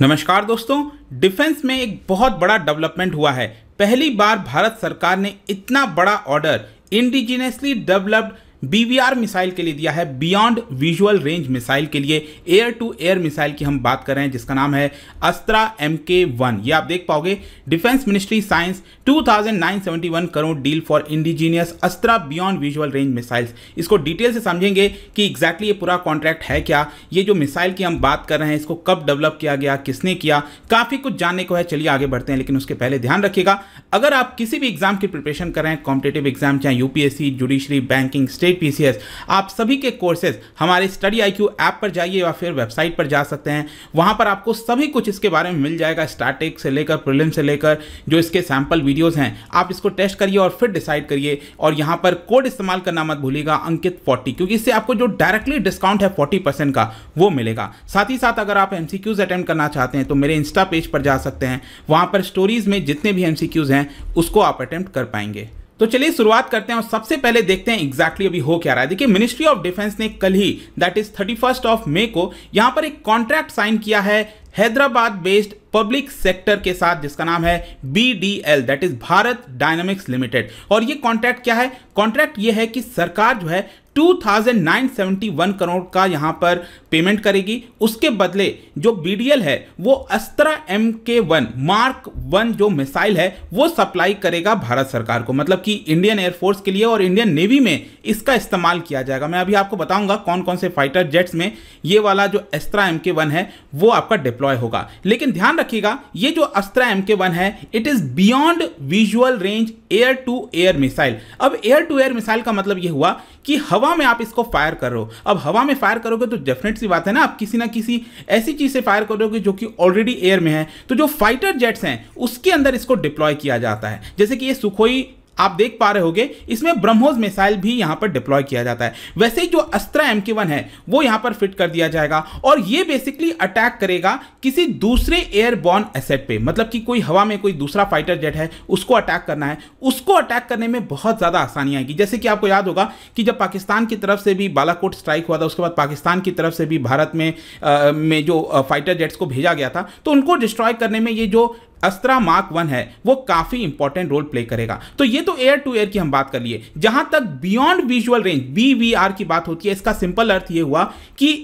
नमस्कार दोस्तों डिफेंस में एक बहुत बड़ा डेवलपमेंट हुआ है पहली बार भारत सरकार ने इतना बड़ा order indigenously developed BVR missile के लिए दिया है बियॉन्ड विजुअल रेंज मिसाइल के लिए एयर टू एयर मिसाइल की हम बात कर रहे हैं जिसका नाम है अस्त्रा एम के वन ये आप देख पाओगे defence ministry signs 2971 crore deal for indigenous Astra beyond visual range missiles इसको डिटेल से समझेंगे कि एग्जैक्टली ये पूरा कॉन्ट्रैक्ट है क्या ये जो मिसाइल की हम बात कर रहे हैं इसको कब डेवलप किया गया किसने किया काफी कुछ जानने को है चलिए आगे बढ़ते हैं लेकिन उसके पहले ध्यान रखिएगा अगर आप किसी भी एग्जाम की प्रिपरेशन कर रहे हैं कॉम्पिटेटिव एग्जाम चाहे UPSC judiciary banking state state PCS आप सभी के कोर्सेज हमारे स्टडी आईक्यू ऐप पर जाइए या फिर वेबसाइट पर जा सकते हैं वहां पर आपको सभी कुछ इसके बारे में मिल जाएगा स्टार्टिक से लेकर प्रिलिम से लेकर जो इसके सैंपल वीडियोज़ हैं आप इसको टेस्ट करिए और फिर डिसाइड करिए और यहां पर कोड इस्तेमाल करना मत भूलिएगा अंकित फोर्टी क्योंकि इससे आपको जो डायरेक्टली डिस्काउंट है फोर्टी का वो मिलेगा साथ ही साथ अगर आप एम सी अटेम्प्ट करना चाहते हैं तो मेरे इंस्टा पेज पर जा सकते हैं वहां पर स्टोरीज़ में जितने भी एमसीक्यूज हैं उसको आप अटेम्प्ट कर पाएंगे तो चलिए शुरुआत करते हैं और सबसे पहले देखते हैं एग्जैक्टली exactly अभी हो क्या रहा है देखिए मिनिस्ट्री ऑफ डिफेंस ने कल ही that is thirty first of May को यहां पर एक कॉन्ट्रैक्ट साइन किया है हैदराबाद बेस्ड पब्लिक सेक्टर के साथ जिसका नाम है B D L that is Bharat Dynamics Limited और ये कॉन्ट्रैक्ट क्या है कॉन्ट्रैक्ट ये है कि सरकार जो है 2,971 करोड़ का यहां पर पेमेंट करेगी उसके बदले जो बीडीएल है वो Astra M K one mark one जो मिसाइल है वो सप्लाई करेगा भारत सरकार को मतलब कि इंडियन एयरफोर्स के लिए और इंडियन नेवी में इसका इस्तेमाल किया जाएगा मैं अभी आपको बताऊंगा कौन कौन से फाइटर जेट्स में ये वाला जो अस्त्रा एम के वन है वो आपका डिप्लॉय होगा लेकिन ध्यान रखिएगा ये जो अस्त्रा एम के वन है it is beyond visual range air to air missile अब एयर टू एयर मिसाइल का मतलब ये हुआ कि हवा में आप इसको फायर कर रहे हो अब हवा में फायर करोगे तो डेफिनेट सी बात है ना आप किसी ना किसी ऐसी चीज से फायर करोगे जो कि ऑलरेडी एयर में है तो जो फाइटर जेट्स हैं उसके अंदर इसको डिप्लॉय किया जाता है जैसे कि ये सुखोई आप देख पा रहे होंगे इसमें ब्रह्मोस मिसाइल भी यहां पर डिप्लॉय किया जाता है वैसे ही जो अस्त्रा एम के वन है वो यहां पर फिट कर दिया जाएगा और ये बेसिकली अटैक करेगा किसी दूसरे एयरबॉर्न एसेट पे मतलब कि कोई हवा में कोई दूसरा फाइटर जेट है उसको अटैक करना है उसको अटैक करने में बहुत ज़्यादा आसानी आएगी जैसे कि आपको याद होगा कि जब पाकिस्तान की तरफ से भी बालाकोट स्ट्राइक हुआ था उसके बाद पाकिस्तान की तरफ से भी भारत में आ, में जो फाइटर जेट्स को भेजा गया था तो उनको डिस्ट्रॉय करने में ये जो अस्त्रा मार्क वन है वो काफी इंपॉर्टेंट रोल प्ले करेगा तो ये तो एयर टू एयर की हम बात कर लिए जहां तक बियॉन्ड विजुअल रेंज बी की बात होती है इसका सिंपल अर्थ ये हुआ कि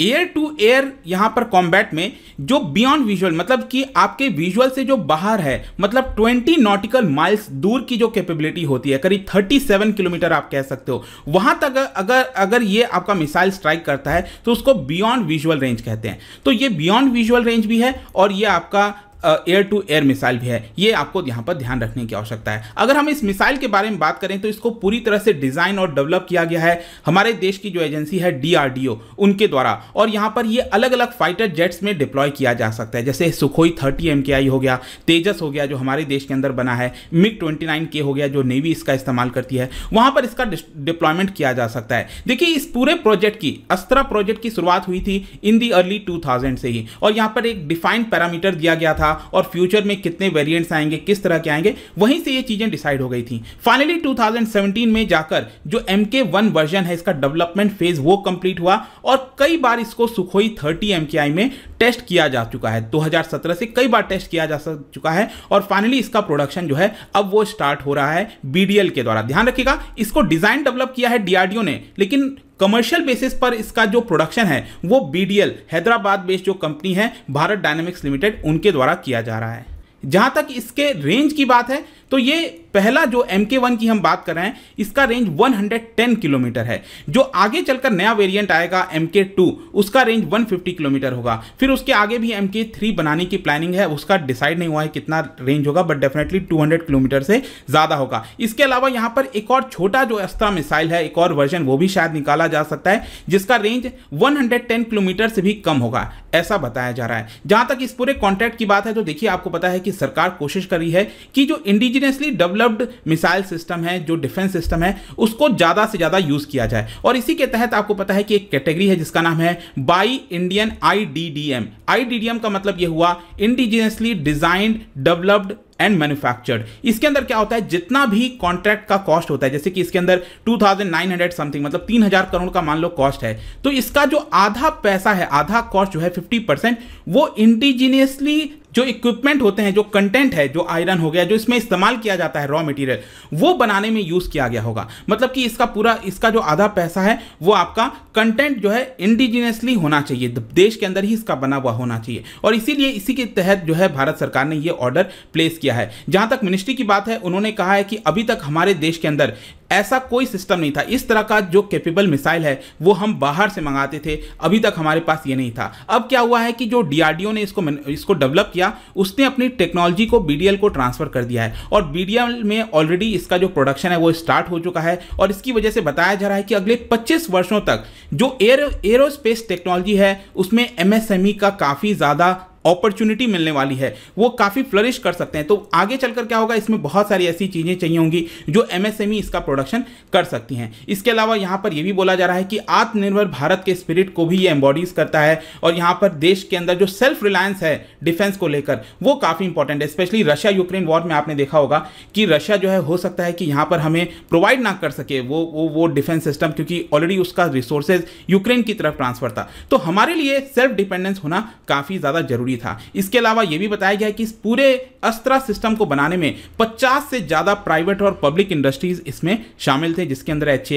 एयर टू एयर यहाँ पर कॉम्बैट में जो बियॉन्ड विजुअल मतलब कि आपके विजुअल से जो बाहर है मतलब 20 नॉटिकल माइल्स दूर की जो कैपेबिलिटी होती है करीब 37 किलोमीटर आप कह सकते हो वहां तक अगर अगर ये आपका मिसाइल स्ट्राइक करता है तो उसको बियॉन्ड विजुअल रेंज कहते हैं तो ये बियॉन्ड विजुअल रेंज भी है और ये आपका एयर टू एयर मिसाइल भी है ये आपको यहाँ पर ध्यान रखने की आवश्यकता है अगर हम इस मिसाइल के बारे में बात करें तो इसको पूरी तरह से डिज़ाइन और डेवलप किया गया है हमारे देश की जो एजेंसी है डीआरडीओ उनके द्वारा और यहाँ पर ये अलग अलग फाइटर जेट्स में डिप्लॉय किया जा सकता है जैसे सुखोई थर्टी एम हो गया तेजस हो गया जो हमारे देश के अंदर बना है मिग ट्वेंटी हो गया जो नेवी इसका इस्तेमाल करती है वहाँ पर इसका डिप्लॉयमेंट किया जा सकता है देखिए इस पूरे प्रोजेक्ट की अस्त्रा प्रोजेक्ट की शुरुआत हुई थी इन दी अर्ली टू से ही और यहाँ पर एक डिफाइंड पैरामीटर दिया गया था था और फ्यूचर में कितने वेरियंट्स आएंगे किस तरह के आएंगे वहीं से ये चीज़ें डिसाइड हो गई थी फाइनली 2017 में जाकर जो एम के वन वर्जन है इसका डेवलपमेंट फेज वो कंप्लीट हुआ और कई बार इसको सुखोई थर्टी एम में टेस्ट किया जा चुका है 2017 से कई बार टेस्ट किया जा चुका है और फाइनली इसका प्रोडक्शन जो है अब वो स्टार्ट हो रहा है बीडीएल के द्वारा ध्यान रखिएगा इसको डिजाइन डेवलप किया है डीआरडीओ ने लेकिन कमर्शियल बेसिस पर इसका जो प्रोडक्शन है वो बी हैदराबाद बेस्ड जो कंपनी है भारत डायनेमिक्स लिमिटेड उनके द्वारा किया जा रहा है जहां तक इसके रेंज की बात है तो ये पहला जो एम के वन की हम बात कर रहे हैं इसका रेंज 110 किलोमीटर है जो आगे चलकर नया वेरिएंट आएगा एम के टू उसका रेंज 150 किलोमीटर होगा फिर उसके आगे भी एम के थ्री बनाने की प्लानिंग है उसका डिसाइड नहीं हुआ है कितना रेंज होगा बट डेफिनेटली 200 किलोमीटर से ज़्यादा होगा इसके अलावा यहाँ पर एक और छोटा जो अस्त्रा मिसाइल है एक और वर्जन वो भी शायद निकाला जा सकता है जिसका रेंज वन किलोमीटर से भी कम होगा ऐसा बताया जा रहा है जहां तक इस पूरे कॉन्ट्रैक्ट की बात है तो देखिए आपको पता है कि सरकार कोशिश कर रही है कि जो indigen indigenously developed missile system है जो डिफेंस सिस्टम है उसको ज़्यादा से ज़्यादा यूज़ किया जाए और इसी के तहत आपको पता है कि एक कैटेगरी है जिसका नाम है बाई इंडियन आईडीडीएम आईडीडीएम का मतलब यह हुआ indigenously designed developed and manufactured इसके अंदर क्या होता है जितना भी कॉन्ट्रैक्ट का कॉस्ट होता है जैसे कि इसके अंदर 2900 समथिंग मतलब 3000 करोड़ का मान लो कॉस्ट है तो इसका जो आधा पैसा है आधा कॉस्ट जो है 50 परसेंट वो इंडिजीनियसली जो इक्विपमेंट होते हैं जो कंटेंट है जो आयरन हो गया जो इसमें इस्तेमाल किया जाता है रॉ मटेरियल वो बनाने में यूज किया गया होगा मतलब कि इसका पूरा इसका जो आधा पैसा है वो आपका कंटेंट जो है इंडिजिनियसली होना चाहिए देश के अंदर ही इसका बना हुआ होना चाहिए और इसीलिए इसी के तहत जो है भारत सरकार ने ये ऑर्डर प्लेस किया है जहां तक मिनिस्ट्री की बात है उन्होंने कहा है कि अभी तक हमारे देश के अंदर ऐसा कोई सिस्टम नहीं था इस तरह का जो कैपेबल मिसाइल है वो हम बाहर से मंगाते थे अभी तक हमारे पास ये नहीं था अब क्या हुआ है कि जो डीआरडीओ ने इसको इसको डेवलप किया उसने अपनी टेक्नोलॉजी को बीडीएल को ट्रांसफर कर दिया है और बीडीएल में ऑलरेडी इसका जो प्रोडक्शन है वो स्टार्ट हो चुका है और इसकी वजह से बताया जा रहा है कि अगले पच्चीस वर्षों तक जो एयर एरोस्पेस टेक्नोलॉजी है उसमें एमएसएमई e का काफ़ी ज़्यादा अपॉर्चुनिटी मिलने वाली है वो काफ़ी फ्लरिश कर सकते हैं तो आगे चलकर क्या होगा इसमें बहुत सारी ऐसी चीज़ें चाहिए होंगी जो एमएसएमई e इसका प्रोडक्शन कर सकती हैं इसके अलावा यहाँ पर यह भी बोला जा रहा है कि आत्मनिर्भर भारत के स्पिरिट को भी ये एम्बॉडीज करता है और यहाँ पर देश के अंदर जो सेल्फ रिलायंस है डिफेंस को लेकर वो काफ़ी इंपॉर्टेंट है स्पेशली रशिया यूक्रेन वॉर में आपने देखा होगा कि रशिया जो है हो सकता है कि यहाँ पर हमें प्रोवाइड ना कर सके वो वो वो डिफेंस सिस्टम क्योंकि ऑलरेडी उसका रिसोर्सेज यूक्रेन की तरफ ट्रांसफर था तो हमारे लिए सेल्फ डिपेंडेंस होना काफ़ी ज़्यादा जरूरी जरूरी था इसके अलावा यह भी बताया गया कि इस पूरे अस्त्रा सिस्टम को बनाने में 50 से ज़्यादा प्राइवेट और पब्लिक इंडस्ट्रीज इसमें शामिल थे जिसके अंदर एच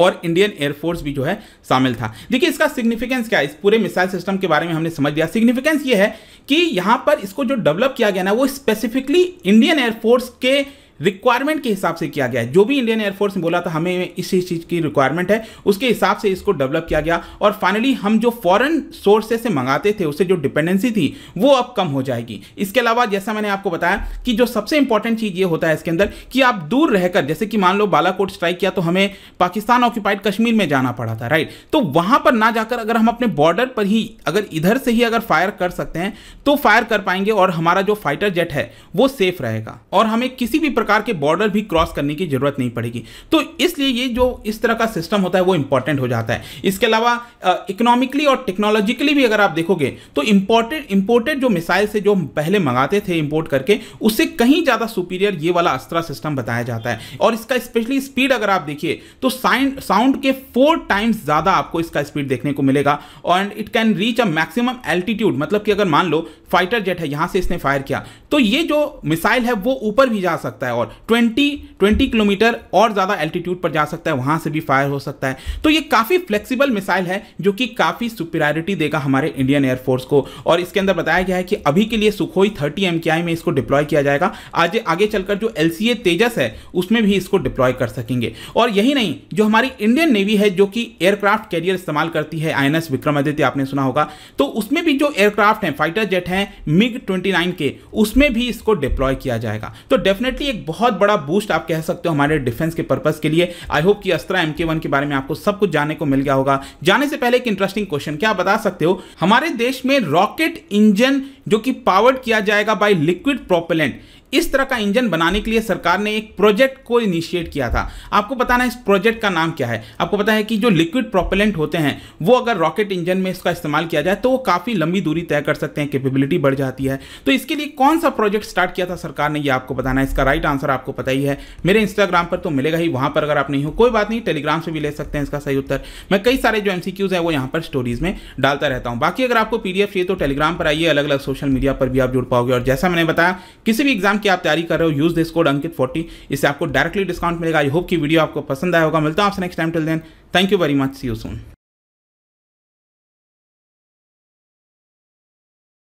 और इंडियन एयरफोर्स भी जो है शामिल था देखिए इसका सिग्निफिकेंस क्या है इस पूरे मिसाइल सिस्टम के बारे में हमने समझ लिया सिग्निफिकेंस ये है कि यहां पर इसको जो डेवलप किया गया ना वो स्पेसिफिकली इंडियन एयरफोर्स के रिक्वायरमेंट के हिसाब से किया गया है जो भी इंडियन एयरफोर्स ने बोला था हमें इस चीज़ की रिक्वायरमेंट है उसके हिसाब से इसको डेवलप किया गया और फाइनली हम जो फॉरेन सोर्सेज से मंगाते थे उससे जो डिपेंडेंसी थी वो अब कम हो जाएगी इसके अलावा जैसा मैंने आपको बताया कि जो सबसे इंपॉर्टेंट चीज़ ये होता है इसके अंदर कि आप दूर रहकर जैसे कि मान लो बालाकोट स्ट्राइक किया तो हमें पाकिस्तान ऑक्यूपाइड कश्मीर में जाना पड़ा था राइट तो वहां पर ना जाकर अगर हम अपने बॉर्डर पर ही अगर इधर से ही अगर फायर कर सकते हैं तो फायर कर पाएंगे और हमारा जो फाइटर जेट है वो सेफ रहेगा और हमें किसी भी प्रकार के बॉर्डर भी क्रॉस करने की जरूरत नहीं पड़ेगी तो इसलिए ये जो इस तरह का सिस्टम होता है वो इंपॉर्टेंट हो जाता है इसके अलावा इकोनॉमिकली और टेक्नोलॉजिकली भी अगर आप देखोगे तो इंपोर्टेड इंपोर्टेड जो मिसाइल से जो पहले मंगाते थे इंपोर्ट करके उससे कहीं ज़्यादा सुपीरियर ये वाला अस्त्र सिस्टम बताया जाता है और इसका स्पेशली स्पीड अगर आप देखिए तो साइंड साउंड के फोर टाइम्स ज़्यादा आपको इसका स्पीड देखने को मिलेगा and it can reach a maximum altitude मतलब कि अगर मान लो फाइटर जेट है यहां से इसने फायर किया तो ये जो मिसाइल है वो ऊपर भी जा सकता है है और 20 20 किलोमीटर और ज़्यादा एल्टीट्यूड पर जा सकता है वहाँ से भी फायर हो सकता है तो ये काफ़ी फ्लेक्सिबल मिसाइल है जो कि काफ़ी सुपेरारिटी देगा हमारे इंडियन एयरफोर्स को और इसके अंदर बताया गया है कि अभी के लिए सुखोई थर्टी एम में इसको डिप्लॉय किया जाएगा आज आगे चलकर जो एल तेजस है उसमें भी इसको डिप्लॉय कर सकेंगे और यही नहीं जो हमारी इंडियन नेवी है जो कि एयरक्राफ्ट कैरियर इस्तेमाल करती है आई विक्रमादित्य आपने सुना होगा तो उसमें भी जो एयरक्राफ्ट हैं फाइटर जेट हैं मिग 29 के उसमें भी इसको डिप्लॉय किया जाएगा तो डेफिनेटली एक बहुत बड़ा बूस्ट आप कह सकते हो हमारे डिफेंस के पर्पज़ के लिए आई होप कि अस्त्रा एम के बारे में आपको सब कुछ जानने को मिल गया होगा जाने से पहले एक इंटरेस्टिंग क्वेश्चन क्या बता सकते हो हमारे देश में रॉकेट इंजन जो कि पावर्ड किया जाएगा बाय लिक्विड प्रोपेलेंट इस तरह का इंजन बनाने के लिए सरकार ने एक प्रोजेक्ट को इनिशिएट किया था आपको बताना है इस प्रोजेक्ट का नाम क्या है आपको पता है कि जो लिक्विड प्रोपेलेंट होते हैं वो अगर रॉकेट इंजन में इसका इस्तेमाल किया जाए तो वो काफ़ी लंबी दूरी तय कर सकते हैं कैपेबिलिटी बढ़ जाती है तो इसके लिए कौन सा प्रोजेक्ट स्टार्ट किया था सरकार ने यह आपको बताना है इसका राइट आंसर आपको पता ही है मेरे इंस्टाग्राम पर तो मिलेगा ही वहां पर अगर आप नहीं हो कोई बात नहीं टेलीग्राम से भी ले सकते हैं इसका सही उत्तर मैं कई सारे जो एमसीक्यूज है वो यहां पर स्टोरीज में डालता रहता हूं बाकी अगर आपको पीडीएफ चाहिए तो टेलीग्राम पर आइए अलग अलग सोशल मीडिया पर भी आप जुड़ पाओगे और जैसा मैंने बताया किसी भी एग्जाम एग्जाम की आप तैयारी कर रहे हो use this code Ankit forty इससे आपको डायरेक्टली डिस्काउंट मिलेगा आई होप कि वीडियो आपको पसंद आया होगा मिलता है आपसे next time till then thank you very much see you soon